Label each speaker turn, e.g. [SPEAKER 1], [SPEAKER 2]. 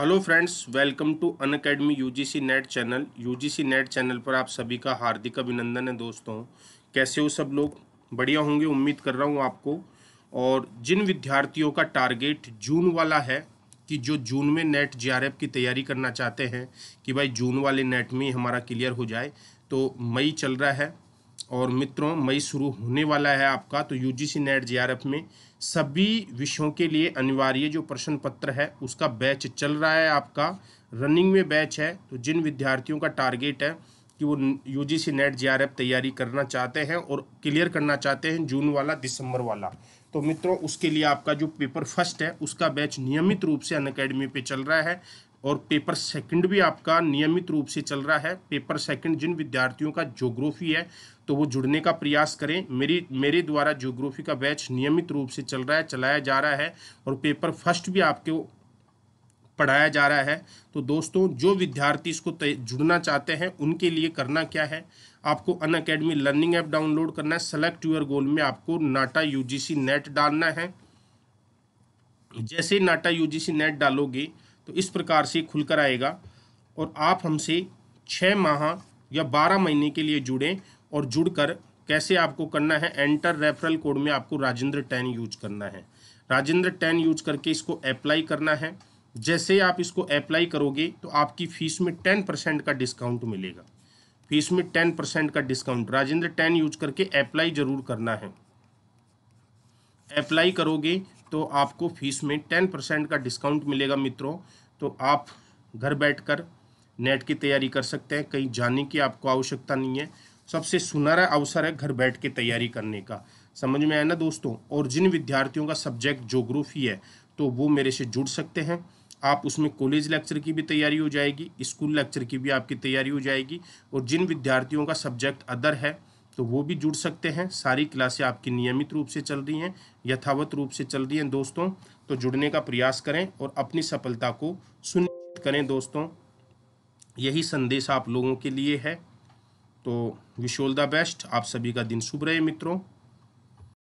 [SPEAKER 1] hello friends welcome to Unacademy U NET channel U NET channel पर आप सभी का हार्दिक अभिनंदन है दोस्तों कैसे हो सब लोग बढ़िया होंगे उम्मीद कर रहा हूँ आपको और जिन विद्यार्थियों का टारगेट जून वाला है कि जो जून में नेट जे की तैयारी करना चाहते हैं कि भाई जून वाले नेट में हमारा क्लियर हो जाए तो मई चल रहा है और मित्रों मई शुरू होने वाला है आपका तो U G C NET J R F में सभी विषयों के लिए अनिवार्य जो प्रश्न पत्र है उसका बैच चल रहा है आपका रनिंग में बैच है तो जिन विद्यार्थियों का टारगेट है कि वो U G C NET J R F तैयारी करना चाहते हैं और क्लियर करना चाहते हैं जून वाला दिसंबर वाला तो मित्रों उसके लिए आपका जो पेपर फर्स्ट है उसका बैच नियमित रूप से अन अकेडमी पर चल रहा है और पेपर सेकंड भी आपका नियमित रूप से चल रहा है पेपर सेकंड जिन विद्यार्थियों का ज्योग्राफी है तो वो जुड़ने का प्रयास करें मेरी मेरे द्वारा ज्योग्राफी का बैच नियमित रूप से चल रहा है चलाया जा रहा है और पेपर फर्स्ट भी आपके पढ़ाया जा रहा है तो दोस्तों जो विद्यार्थी इसको जुड़ना चाहते हैं उनके लिए करना क्या है आपको Unacademy learning app download करना है सेलेक्ट यूर गोल में आपको नाटा यूजीसी नेट डालना है जैसे नाटा यूजीसी नेट डालोगे तो इस प्रकार से खुलकर आएगा और आप हमसे छः माह या बारह महीने के लिए जुड़ें और जुड़कर कैसे आपको करना है एंटर रेफरल कोड में आपको राजेंद्र टेन यूज करना है राजेंद्र टेन यूज करके इसको अप्लाई करना है जैसे आप इसको अप्लाई करोगे तो आपकी फ़ीस में टेन परसेंट का डिस्काउंट मिलेगा फीस में टेन परसेंट का डिस्काउंट राजेंद्र टेन यूज करके अप्लाई ज़रूर करना है अप्लाई करोगे तो आपको फीस में टेन परसेंट का डिस्काउंट मिलेगा मित्रों तो आप घर बैठकर नेट की तैयारी कर सकते हैं कहीं जाने की आपको आवश्यकता नहीं है सबसे सुनहरा अवसर है घर बैठ के तैयारी करने का समझ में आया ना दोस्तों और जिन विद्यार्थियों का सब्जेक्ट जोग्राफी है तो वो मेरे से जुड़ सकते हैं आप उसमें कॉलेज लेक्चर की भी तैयारी हो जाएगी स्कूल लेक्चर की भी आपकी तैयारी हो जाएगी और जिन विद्यार्थियों का सब्जेक्ट अदर है तो वो भी जुड़ सकते हैं सारी क्लासें आपकी नियमित रूप से चल रही हैं यथावत रूप से चल रही हैं दोस्तों तो जुड़ने का प्रयास करें और अपनी सफलता को सुनिश्चित करें दोस्तों यही संदेश आप लोगों के लिए है तो विश ऑल द बेस्ट आप सभी का दिन शुभ रहे मित्रों